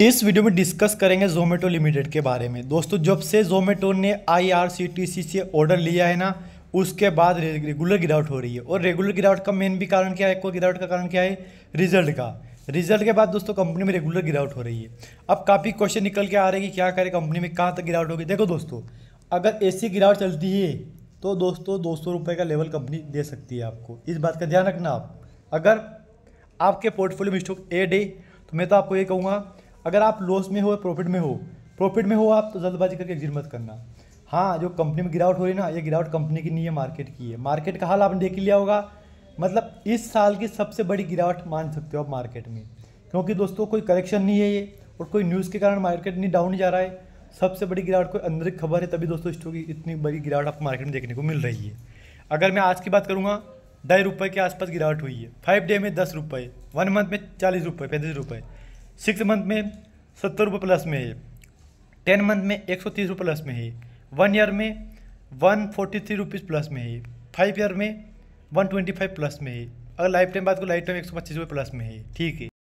इस वीडियो में डिस्कस करेंगे जोमेटो लिमिटेड के बारे में दोस्तों जब से जोमेटो ने आईआरसीटीसी से ऑर्डर लिया है ना उसके बाद रेगुलर गिरावट हो रही है और रेगुलर गिरावट का मेन भी कारण क्या है कोई गिरावट का कारण क्या है रिजल्ट का रिजल्ट के बाद दोस्तों कंपनी में रेगुलर गिरावट हो रही है अब काफ़ी क्वेश्चन निकल के आ रहे हैं कि क्या करें कंपनी में कहाँ तक गिरावट होगी देखो दोस्तों अगर ऐसी गिरावट चलती है तो दोस्तों दो सौ का लेवल कंपनी दे सकती है आपको इस बात का ध्यान रखना आप अगर आपके पोर्टफोलियो में स्टॉक एड है तो मैं तो आपको ये कहूँगा अगर आप लॉस में हो प्रॉफिट में हो प्रॉफिट में हो आप तो जल्दबाजी करके एग्जिट मत करना हाँ जो कंपनी में गिरावट हो रही है ना ये गिरावट कंपनी की नहीं है मार्केट की है मार्केट का हाल आपने देख लिया होगा मतलब इस साल की सबसे बड़ी गिरावट मान सकते हो आप मार्केट में क्योंकि दोस्तों कोई करेक्शन नहीं है ये और कोई न्यूज़ के कारण मार्केट नहीं डाउन जा रहा है सबसे बड़ी गिरावट कोई अंदर की खबर है तभी दोस्तों स्टॉक की इतनी बड़ी गिरावट आपको मार्केट में देखने को मिल रही है अगर मैं आज की बात करूँगा ढाई रुपये के आसपास गिरावट हुई है फाइव डे में दस रुपये वन मंथ में चालीस रुपये पैंतीस रुपये सिक्स मंथ में सत्तर रुपये प्लस में है टेन मंथ में एक सौ तीस रुपये प्लस में है वन ईयर में one forty three rupees plus में है फाइव ईयर में वन ट्वेंटी फाइव प्लस में है अगर लाइफ टाइम बात करो लाइफ टाइम एक सौ पच्चीस रुपये प्लस में है ठीक है